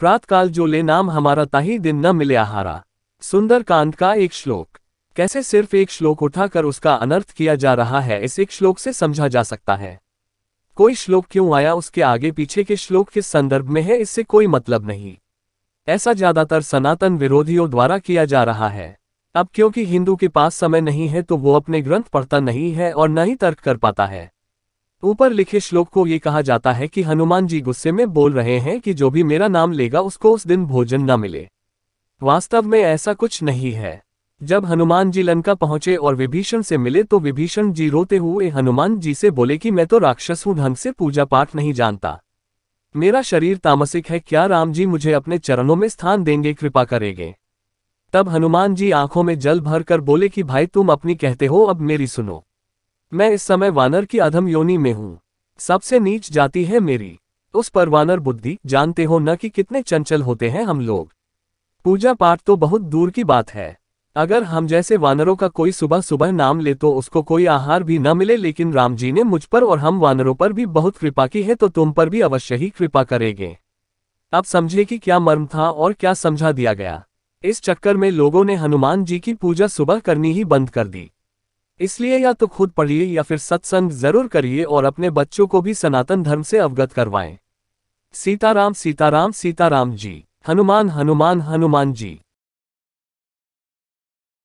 प्रातकाल जो ले नाम हमारा ताही दिन न मिले आहारा सुंदर कांत का एक श्लोक कैसे सिर्फ एक श्लोक उठाकर उसका अनर्थ किया जा रहा है इस एक श्लोक से समझा जा सकता है कोई श्लोक क्यों आया उसके आगे पीछे के श्लोक किस संदर्भ में है इससे कोई मतलब नहीं ऐसा ज्यादातर सनातन विरोधियों द्वारा किया जा रहा है अब क्योंकि हिंदू के पास समय नहीं है तो वो अपने ग्रंथ पढ़ता नहीं है और न ही तर्क कर पाता है ऊपर लिखे श्लोक को ये कहा जाता है कि हनुमान जी गुस्से में बोल रहे हैं कि जो भी मेरा नाम लेगा उसको उस दिन भोजन न मिले वास्तव में ऐसा कुछ नहीं है जब हनुमान जी लंका पहुंचे और विभीषण से मिले तो विभीषण जी रोते हुए हनुमान जी से बोले कि मैं तो राक्षस हूं ढंग से पूजा पाठ नहीं जानता मेरा शरीर तामसिक है क्या राम जी मुझे अपने चरणों में स्थान देंगे कृपा करेंगे तब हनुमान जी आंखों में जल भर कर बोले कि भाई तुम अपनी कहते हो अब मेरी सुनो मैं इस समय वानर की अधम योनि में हूँ सबसे नीच जाती है मेरी उस पर वानर बुद्धि जानते हो न कि कितने चंचल होते हैं हम लोग पूजा पाठ तो बहुत दूर की बात है अगर हम जैसे वानरों का कोई सुबह सुबह नाम ले तो उसको कोई आहार भी न मिले लेकिन राम जी ने मुझ पर और हम वानरों पर भी बहुत कृपा की है तो तुम पर भी अवश्य ही कृपा करेंगे अब समझे कि क्या मर्म था और क्या समझा दिया गया इस चक्कर में लोगों ने हनुमान जी की पूजा सुबह करनी ही बंद कर दी इसलिए या तो खुद पढ़िए या फिर सत्संग जरूर करिए और अपने बच्चों को भी सनातन धर्म से अवगत करवाएं सीताराम सीताराम सीताराम जी हनुमान हनुमान हनुमान जी